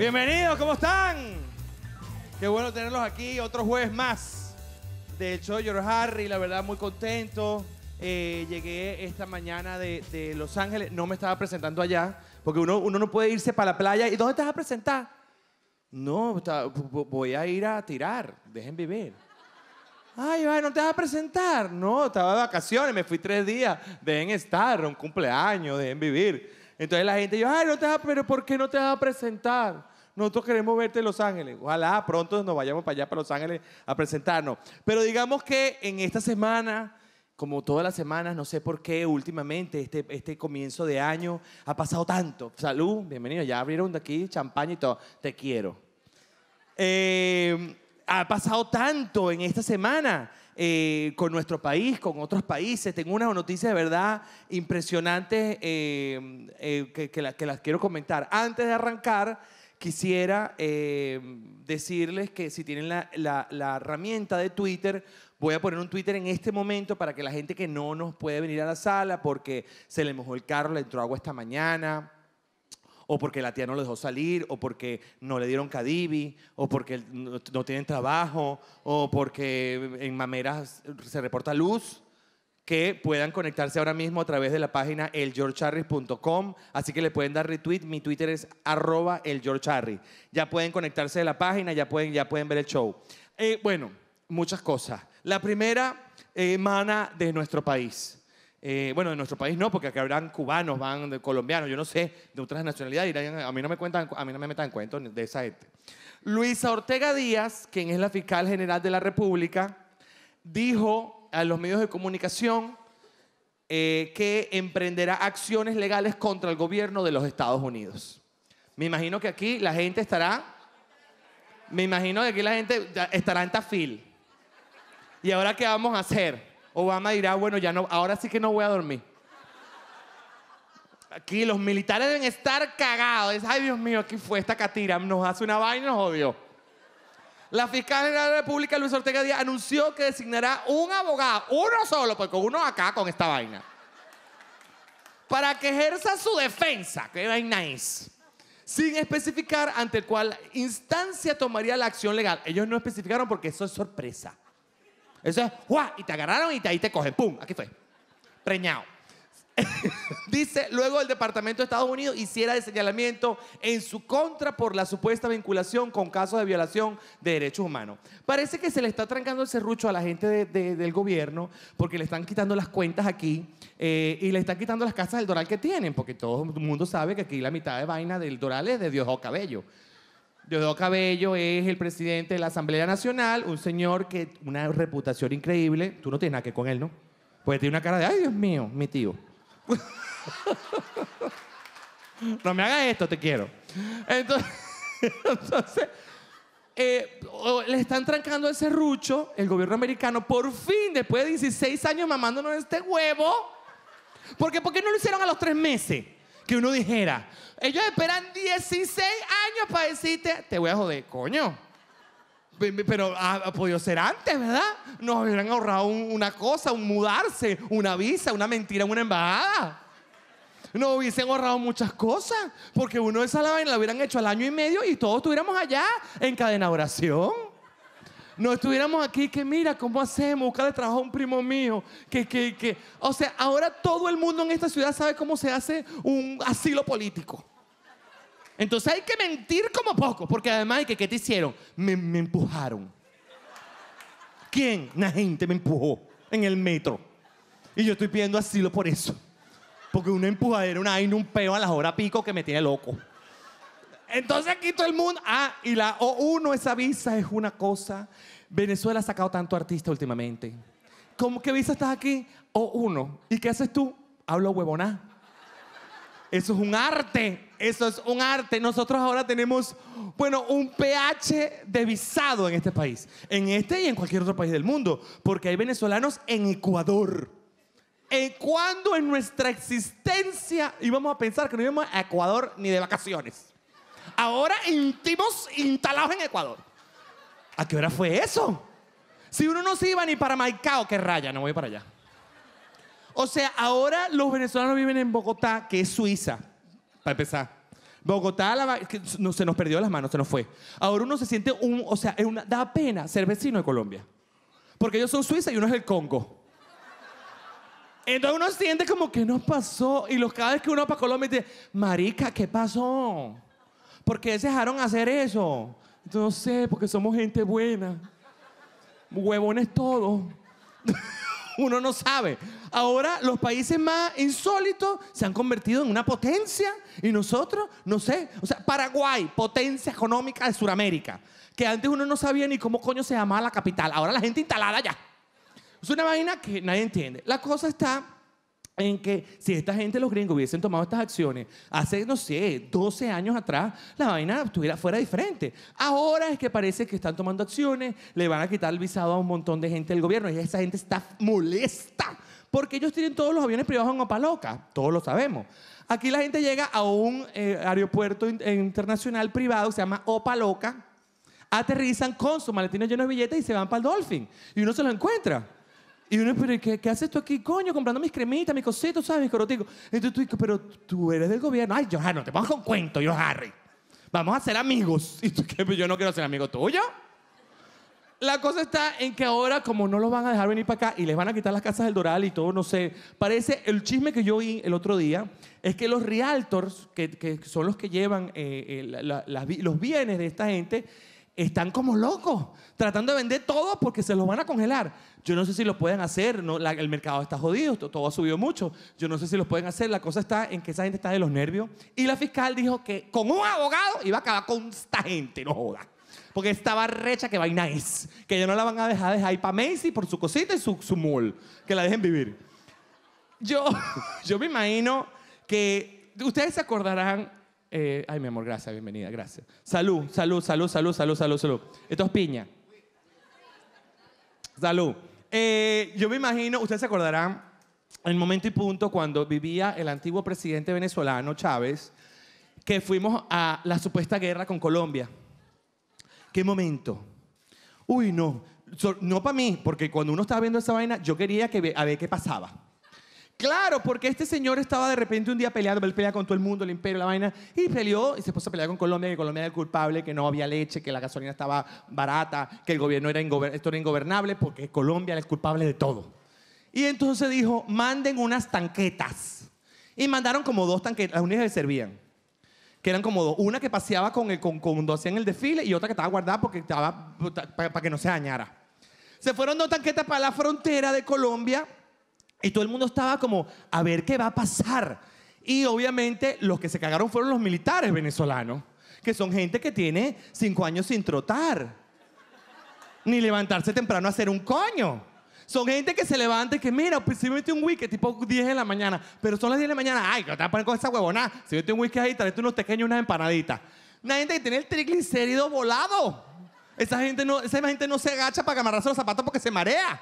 Bienvenidos, ¿cómo están? Qué bueno tenerlos aquí otro jueves más. De hecho, George Harry, la verdad, muy contento. Eh, llegué esta mañana de, Los Ángeles, no me estaba presentando allá, porque uno, uno no puede irse para la playa. ¿Y dónde te vas a presentar? No, voy a ir a tirar, dejen vivir. Ay, ay, no te vas a presentar. No, estaba de vacaciones, me fui tres días. Dejen estar, un cumpleaños, dejen vivir. Entonces la gente, yo, ay, no te vas a, pero ¿por qué no te vas a presentar? Nosotros queremos verte en Los Ángeles. Ojalá pronto nos vayamos para allá, para Los Ángeles, a presentarnos. Pero digamos que en esta semana, como todas las semanas, no sé por qué últimamente, este, este comienzo de año, ha pasado tanto. Salud, bienvenido. Ya abrieron de aquí champaña y todo. Te quiero. Eh, ha pasado tanto en esta semana. Eh, con nuestro país, con otros países. Tengo una noticias de verdad impresionantes eh, que las quiero comentar. Antes de arrancar, quisiera eh, decirles que si tienen la, herramienta de Twitter, voy a poner un Twitter en este momento para que la gente que no nos puede venir a la sala porque se le mojó el carro, le entró agua esta mañana, o porque la tía no lo dejó salir, o porque no le dieron cadivi, o porque no, no tienen trabajo, o porque en mameras se reporta luz que puedan conectarse ahora mismo a través de la página elgeorgeharris.com. Así que le pueden dar retweet. Mi Twitter es arroba Ya pueden conectarse a la página, ya pueden, ya pueden ver el show. Eh, bueno, muchas cosas. La primera emana eh, de nuestro país. Eh, bueno, de nuestro país no, porque acá habrán cubanos, van colombianos, yo no sé, de otras nacionalidades. A mí no me, cuentan, a mí no me metan en de esa gente. Luisa Ortega Díaz, quien es la fiscal general de la República, dijo a los medios de comunicación eh, que emprenderá acciones legales contra el gobierno de los Estados Unidos. Me imagino que aquí la gente estará, me imagino que aquí la gente estará en tafil. ¿Y ahora qué vamos a hacer? Obama dirá, bueno, ya no, ahora sí que no voy a dormir. Aquí los militares deben estar cagados. Ay, Dios mío, aquí fue esta catira. Nos hace una vaina y nos odió. La fiscal general de la República, Luis Ortega Díaz, anunció que designará un abogado, uno solo, porque uno acá con esta vaina, para que ejerza su defensa, que vaina es, sin especificar ante cuál instancia tomaría la acción legal. Ellos no especificaron porque eso es sorpresa. Eso es, ¡guau! Y te agarraron y ahí te cogen, ¡pum! Aquí fue. Preñado. Dice, luego el Departamento de Estados Unidos hiciera el señalamiento en su contra por la supuesta vinculación con casos de violación de derechos humanos. Parece que se le está trancando el serrucho a la gente del gobierno porque le están quitando las cuentas aquí eh, y le están quitando las casas del Doral que tienen, porque todo el mundo sabe que aquí la mitad de vaina del Doral es de o Cabello. Diosdado Cabello es el presidente de la Asamblea Nacional, un señor que una reputación increíble. Tú no tienes nada que con él, ¿no? Pues tiene una cara de, ay Dios mío, mi tío. no me hagas esto, te quiero. Entonces, eh, le están trancando Ese rucho el gobierno americano, por fin, después de 16 años mamándonos este huevo. Porque, ¿Por qué no lo hicieron a los tres meses? Que uno dijera, ellos esperan 16 años para decirte, te voy a joder, coño. Pero ha ah, podido ser antes, ¿verdad? Nos hubieran ahorrado una cosa, un mudarse, una visa, una mentira una embajada. Nos hubiesen ahorrado muchas cosas, porque uno de esa la la hubieran hecho al año y medio y todos estuviéramos allá en cadena oración. No estuviéramos aquí que mira, ¿cómo hacemos? de trabajo a un primo mío. Que, que, que. O sea, ahora todo el mundo en esta ciudad sabe cómo se hace un asilo político. Entonces hay que mentir como poco, porque además, que, ¿qué te hicieron? Me, empujaron. ¿Quién? Una gente me empujó en el metro. Y yo estoy pidiendo asilo por eso. Porque una empujadera, una vaina, un peo a la hora pico que me tiene loco. Entonces aquí todo el mundo. Ah, y la O1, esa visa es una cosa. Venezuela ha sacado tanto artista últimamente. ¿Cómo que visa estás aquí? O1. ¿Y qué haces tú? Hablo huevoná. Eso es un arte. Eso es un arte. Nosotros ahora tenemos, bueno, un pH de visado en este país. En este y en cualquier otro país del mundo. Porque hay venezolanos en Ecuador. cuándo en nuestra existencia íbamos a pensar que no íbamos a Ecuador ni de vacaciones? Ahora íntimos instalados en Ecuador. ¿A qué hora fue eso? Si uno no se iba ni para Maicao, que raya, no voy para allá. O sea, ahora los venezolanos viven en Bogotá, que es Suiza para empezar. Bogotá se nos perdió las manos, se nos fue. Ahora uno se siente un, o sea, una, da pena ser vecino de Colombia. Porque ellos son Suiza y uno es el Congo. Entonces uno siente como que nos pasó. Y los, cada vez que uno va para Colombia dice, Marica, ¿qué pasó? ¿Por qué dejaron hacer eso? Entonces, no sé, porque somos gente buena. Huevones todos. uno no sabe. Ahora los países más insólitos se han convertido en una potencia y nosotros, no sé, o sea, Paraguay, potencia económica de Sudamérica, que antes uno no sabía ni cómo coño se llamaba la capital, ahora la gente instalada ya. Es una vaina que nadie entiende. La cosa está en que si esta gente, los gringos, hubiesen tomado estas acciones hace, no sé, 12 años atrás, la vaina estuviera fuera diferente. Ahora es que parece que están tomando acciones, le van a quitar el visado a un montón de gente del gobierno y esa gente está molesta porque ellos tienen todos los aviones privados en Loca. todos lo sabemos. Aquí la gente llega a un eh, aeropuerto eh, internacional privado que se llama Opa Loca. aterrizan con su maletín lleno de billetes y se van para el Dolphin y uno se lo encuentra. Y uno, pero ¿qué, qué haces tú aquí, coño? Comprando mis cremitas, mis cositas, ¿sabes? Mis coroticos. Y tú, pero tú eres del gobierno. Ay, yo, no te pongas con cuento, yo, Harry. Vamos a ser amigos. Y tú, pero Yo no quiero ser amigo tuyo. La cosa está en que ahora, como no los van a dejar venir para acá y les van a quitar las casas del Doral y todo, no sé. Parece, el chisme que yo vi el otro día es que los realtors, que, son los que llevan eh, eh, los bienes de esta gente, están como locos, tratando de vender todo porque se los van a congelar. Yo no sé si lo pueden hacer, no, el mercado está jodido, todo ha subido mucho. Yo no sé si lo pueden hacer, la cosa está en que esa gente está de los nervios. Y la fiscal dijo que con un abogado iba a acabar con esta gente, no joda. Porque estaba recha que vaina es, que ya no la van a dejar de ir para Macy por su cosita y su, su que la dejen vivir. Yo, yo me imagino que ustedes se acordarán eh, ay, mi amor, gracias, bienvenida, gracias. Salud, salud, salud, salud, salud, salud, salud. Esto es piña. Salud. Eh, yo me imagino, ustedes se acordarán, el momento y punto, cuando vivía el antiguo presidente venezolano Chávez, que fuimos a la supuesta guerra con Colombia. ¿Qué momento? Uy, no. no para mí, porque cuando uno estaba viendo esa vaina, yo quería que a ver qué pasaba. Claro, porque este señor estaba de repente un día peleando, él con todo el mundo, el imperio, la vaina, y peleó y se puso a pelear con Colombia, que Colombia era el culpable, que no había leche, que la gasolina estaba barata, que el gobierno era, esto era ingobernable, porque Colombia era el culpable de todo. Y entonces dijo, manden unas tanquetas. Y mandaron como dos tanquetas, las unidades que servían, que eran como dos, una que paseaba con, el, con, cuando hacían el desfile y otra que estaba guardada porque estaba, para, para que no se dañara. Se fueron dos tanquetas para la frontera de Colombia y todo el mundo estaba como, a ver qué va a pasar. Y obviamente los que se cagaron fueron los militares venezolanos, que son gente que tiene cinco años sin trotar, ni levantarse temprano a hacer un coño. Son gente que se levanta y que, mira, pues si mete un whisky, tipo 10 de la mañana, pero son las 10 de la mañana, ay, que te vas a poner con esa huevonada. Si mete un whisky ahí, tú unos pequeños, unas empanaditas. Una gente que tiene el triglicérido volado. Esa gente no, esa gente no se agacha para amarrarse los zapatos porque se marea.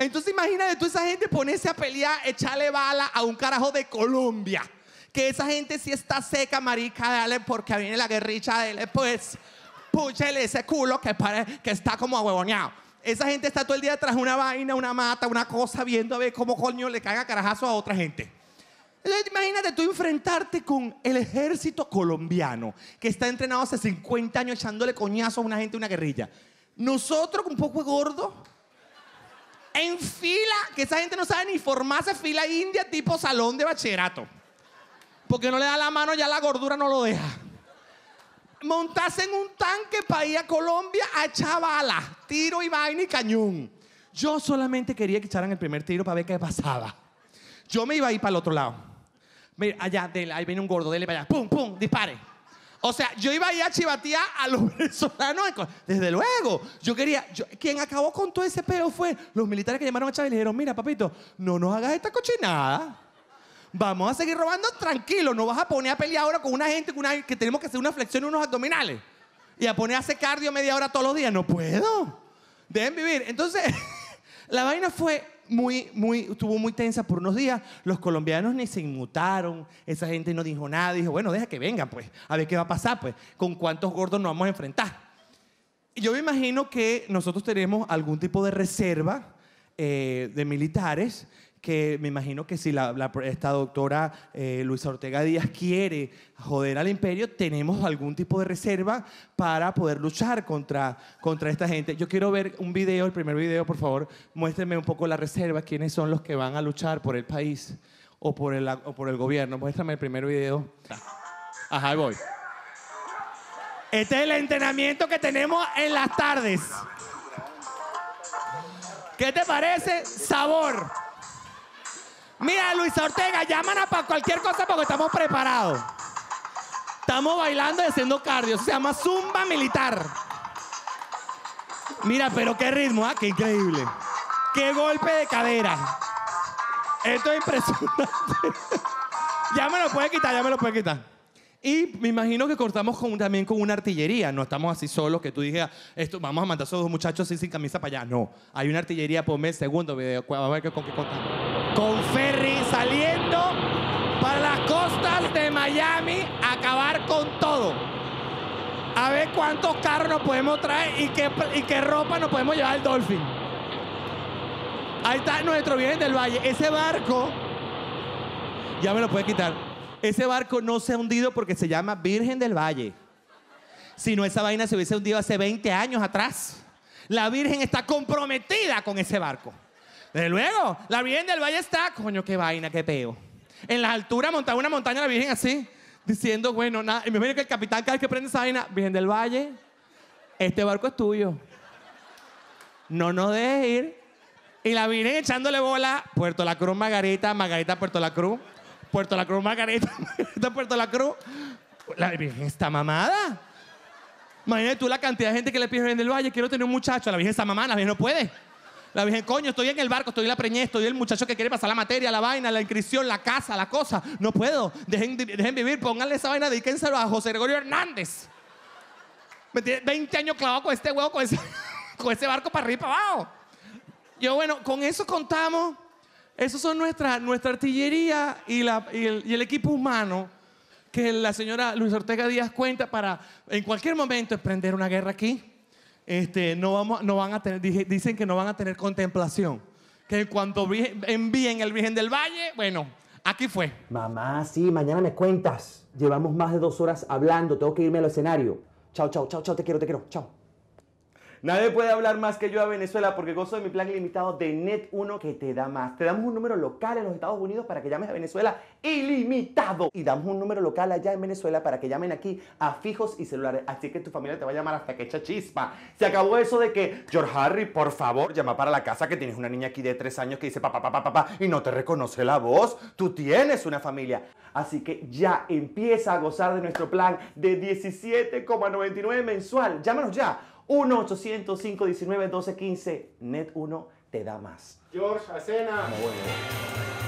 Entonces imagínate tú esa gente ponerse a pelear, echarle bala a un carajo de Colombia. Que esa gente sí está seca, marica, dale, porque viene la guerrilla, dale, pues, púchele ese culo que, está como ahuevoneado. Esa gente está todo el día tras una vaina, una mata, una cosa, viendo a ver cómo coño le caga carajazo a otra gente. Entonces, imagínate tú enfrentarte con el ejército colombiano que está entrenado hace 50 años echándole coñazo a una gente, una guerrilla. Nosotros, un poco gordo, en fila, que esa gente no sabe ni formarse fila india tipo salón de bachillerato. Porque no le da la mano, ya la gordura no lo deja. Montarse en un tanque para ir a Colombia a balas. tiro y vaina y cañón. Yo solamente quería que echaran el primer tiro para ver qué pasaba. Yo me iba a ir para el otro lado. allá, ahí viene un gordo, dele para allá, pum, pum, dispare. O sea, yo iba a ir a chivatear a los venezolanos. Desde luego, yo quería. quien acabó con todo ese pedo fue los militares que llamaron a Chávez y dijeron: Mira, papito, no nos hagas esta cochinada. Vamos a seguir robando tranquilo. No vas a poner a pelear ahora con una gente que tenemos que hacer una flexión en unos abdominales. Y a poner a hacer cardio media hora todos los días. No puedo. Deben vivir. Entonces, la vaina fue muy, muy, estuvo muy tensa por unos días. Los colombianos ni se inmutaron, esa gente no dijo nada. Dijo, bueno, deja que vengan, pues, a ver qué va a pasar, pues, con cuántos gordos nos vamos a enfrentar. Yo me imagino que nosotros tenemos algún tipo de reserva eh, de militares que me imagino que si la, esta doctora eh, Luisa Ortega Díaz quiere joder al imperio, tenemos algún tipo de reserva para poder luchar contra, contra esta gente. Yo quiero ver un video, el primer video, por favor, muéstrenme un poco la reserva, quiénes son los que van a luchar por el país o por el, por el gobierno. Muéstrame el primer video. Ajá, voy. Este es el entrenamiento que tenemos en las tardes. ¿Qué te parece? Sabor. Mira, Luisa Ortega, llámanos para cualquier cosa porque estamos preparados. Estamos bailando y haciendo cardio. se llama zumba militar. Mira, pero qué ritmo, ¿ah? Qué increíble. Qué golpe de cadera. Esto es impresionante. ya me lo puede quitar, ya me lo puede quitar. Y me imagino que cortamos también con una artillería. No estamos así solos que tú dijeras, esto, vamos a mandar a esos dos muchachos así sin camisa para allá. No, hay una artillería, por mes. segundo video. A ver con qué contamos. Con ferry saliendo para las costas de Miami a acabar con todo. A ver cuántos carros nos podemos traer y qué, ropa nos podemos llevar al Dolphin. Ahí está nuestro bien del valle. Ese barco, ya me lo puede quitar ese barco no se ha hundido porque se llama Virgen del Valle. Si no, esa vaina se hubiese hundido hace 20 años atrás. La Virgen está comprometida con ese barco. Desde luego, la Virgen del Valle está, coño, qué vaina, qué peo. En las alturas montaba una montaña la Virgen así, diciendo, bueno, nada. Y me imagino que el capitán cada vez que prende esa vaina, Virgen del Valle, este barco es tuyo. No nos dejes ir. Y la Virgen echándole bola, Puerto La Cruz, Margarita, Margarita, Puerto La Cruz. Puerto La Cruz, Margarita, de Puerto La Cruz. La Virgen está mamada. Imagínate tú la cantidad de gente que le pide en el valle, quiero tener un muchacho. La Virgen está mamada, la Virgen no puede. La Virgen, coño, estoy en el barco, estoy en la preñez, estoy el muchacho que quiere pasar la materia, la vaina, la inscripción, la casa, la cosa. No puedo. Dejen, dejen vivir, pónganle esa vaina, dedíquenselo a José Gregorio Hernández. ¿Me tiene 20 años clavado con este huevo, con ese, con ese barco para arriba y para abajo. Yo, bueno, con eso contamos. Esos son nuestra, nuestra artillería y, la, y, el, equipo humano que la señora Luis Ortega Díaz cuenta para en cualquier momento emprender una guerra aquí. Este, no vamos, no van a tener, dicen que no van a tener contemplación. Que cuando envíen el Virgen del Valle, bueno, aquí fue. Mamá, sí, mañana me cuentas. Llevamos más de dos horas hablando, tengo que irme al escenario. Chao, chao, chao, chao, te quiero, te quiero, chao. Nadie puede hablar más que yo a Venezuela porque gozo de mi plan ilimitado de Net1 que te da más. Te damos un número local en los Estados Unidos para que llames a Venezuela ilimitado. Y damos un número local allá en Venezuela para que llamen aquí a fijos y celulares. Así que tu familia te va a llamar hasta que echa chispa. Se acabó eso de que, George Harry, por favor, llama para la casa que tienes una niña aquí de 3 años que dice papá, papá, papá, y no te reconoce la voz. Tú tienes una familia. Así que ya empieza a gozar de nuestro plan de 17,99 mensual. Llámanos ya 1-800-519-1215. Net 1 te da más. George Acena. Bueno.